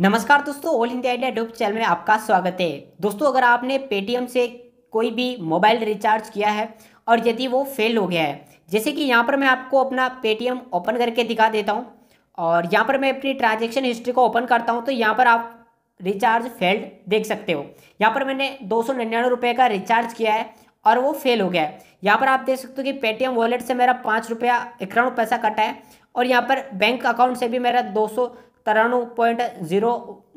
नमस्कार दोस्तों all India idea डूब चैनल में आपका स्वागत है दोस्तों अगर आपने पेटीएम से कोई भी मोबाइल रिचार्ज किया है और यदि वो फेल हो गया है जैसे कि यहाँ पर मैं आपको अपना पेटीएम ओपन करके दिखा देता हूँ और यहाँ पर मैं अपनी ट्रांजेक्शन हिस्ट्री को ओपन करता हूँ तो यहाँ पर आप रिचार्ज फेल्ड देख सकते हो यहाँ पर मैंने दो सौ निन्यानवे रुपये का रिचार्ज किया है और वो फेल हो गया है यहाँ पर आप देख सकते हो कि पेटीएम वॉलेट से मेरा पाँच रुपया इक्यावन पैसा कटा है और यहाँ पर बैंक अकाउंट से भी मेरा दो सौ तिरानु पॉइंट जीरो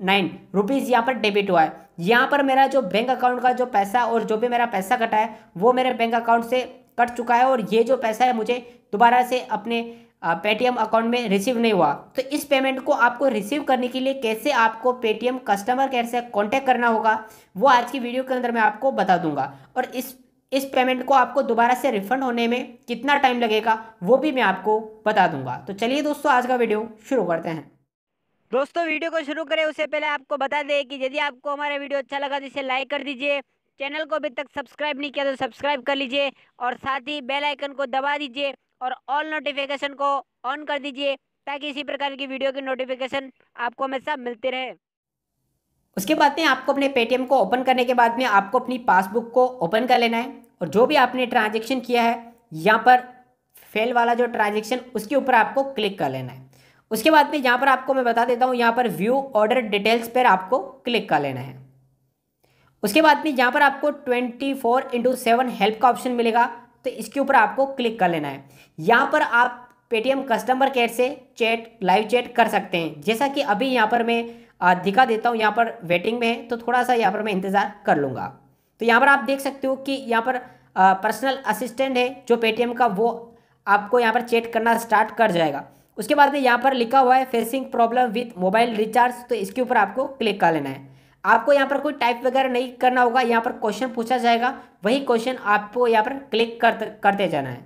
नाइन रुपीज़ यहाँ पर डेबिट हुआ है यहाँ पर मेरा जो बैंक अकाउंट का जो पैसा और जो भी मेरा पैसा कटा है वो मेरे बैंक अकाउंट से कट चुका है और ये जो पैसा है मुझे दोबारा से अपने पेटीएम अकाउंट में रिसीव नहीं हुआ तो इस पेमेंट को आपको रिसीव करने के लिए कैसे आपको पेटीएम कस्टमर केयर से कॉन्टैक्ट करना होगा वो आज की वीडियो के अंदर मैं आपको बता दूंगा और इस इस पेमेंट को आपको दोबारा से रिफंड होने में कितना टाइम लगेगा वो भी मैं आपको बता दूंगा तो चलिए दोस्तों आज का वीडियो शुरू करते हैं दोस्तों वीडियो को शुरू करें उससे पहले आपको बता दें कि यदि आपको हमारा वीडियो अच्छा लगा तो इसे लाइक कर दीजिए चैनल को अभी तक सब्सक्राइब नहीं किया तो सब्सक्राइब कर लीजिए और साथ ही बेल आइकन को दबा दीजिए और ऑल नोटिफिकेशन को ऑन कर दीजिए ताकि इसी प्रकार की वीडियो की नोटिफिकेशन आपको हमेशा मिलती रहे उसके बाद में आपको अपने पेटीएम को ओपन करने के बाद में आपको अपनी पासबुक को ओपन कर लेना है और जो भी आपने ट्रांजेक्शन किया है यहाँ पर फेल वाला जो ट्रांजेक्शन उसके ऊपर आपको क्लिक कर लेना है उसके बाद में यहां पर आपको मैं बता देता हूँ यहाँ पर व्यू ऑर्डर डिटेल्स पर आपको क्लिक कर लेना है उसके बाद में यहां पर आपको twenty four into seven help का ऑप्शन मिलेगा तो इसके ऊपर आपको क्लिक कर लेना है यहाँ पर आप पेटीएम कस्टमर केयर से चैट लाइव चैट कर सकते हैं जैसा कि अभी यहाँ पर मैं दिखा देता हूँ यहाँ पर वेटिंग में है तो थोड़ा सा यहाँ पर मैं इंतज़ार कर लूँगा तो यहाँ पर आप देख सकते हो कि यहाँ पर पर्सनल असिस्टेंट है जो पेटीएम का वो आपको यहाँ पर चैट करना स्टार्ट कर जाएगा उसके बाद में यहाँ पर लिखा हुआ है facing problem with mobile recharge तो इसके ऊपर आपको क्लिक कर लेना है आपको यहाँ पर कोई टाइप वगैरह नहीं करना होगा यहाँ पर क्वेश्चन पूछा जाएगा वही क्वेश्चन आपको यहाँ पर क्लिक कर करते जाना है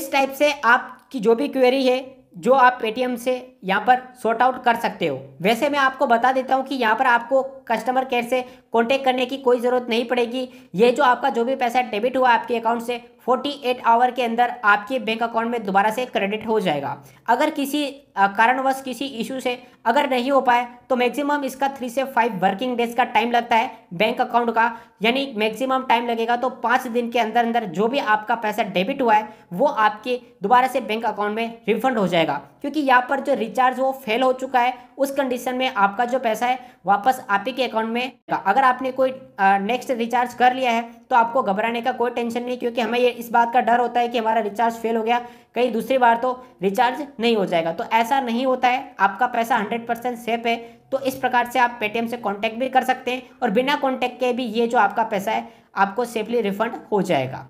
इस टाइप से आपकी जो भी क्वेरी है जो आप पेटीएम से यहाँ पर सॉर्ट आउट कर सकते हो वैसे मैं आपको बता देता हूँ कि यहाँ पर आपको कस्टमर केयर से कॉन्टेक्ट करने की कोई ज़रूरत नहीं पड़ेगी ये जो आपका जो भी पैसा डेबिट हुआ आपके अकाउंट से 48 आवर के अंदर आपके बैंक अकाउंट में दोबारा से क्रेडिट हो जाएगा अगर किसी कारणवश किसी इशू से अगर नहीं हो पाए तो मैक्सिमम इसका थ्री से फाइव वर्किंग डेज का टाइम लगता है बैंक अकाउंट का यानी मैक्सिमम टाइम लगेगा तो पाँच दिन के अंदर अंदर जो भी आपका पैसा डेबिट हुआ है वो आपके दोबारा से बैंक अकाउंट में रिफंड हो जाएगा क्योंकि यहाँ पर जो रिचार्ज वो फेल हो चुका है उस कंडीशन में आपका जो पैसा है वापस आप ही के अकाउंट में अगर आपने कोई नेक्स्ट रिचार्ज कर लिया है तो आपको घबराने का कोई टेंशन नहीं क्योंकि हमें ये इस बात का डर होता है कि हमारा रिचार्ज फेल हो गया कहीं दूसरी बार तो रिचार्ज नहीं हो जाएगा तो ऐसा नहीं होता है आपका पैसा हंड्रेड परसेंट सेफ है तो इस प्रकार से आप पेटीएम से कॉन्टैक्ट भी कर सकते हैं और बिना कॉन्टैक्ट के भी ये जो आपका पैसा है आपको सेफली रिफंड हो जाएगा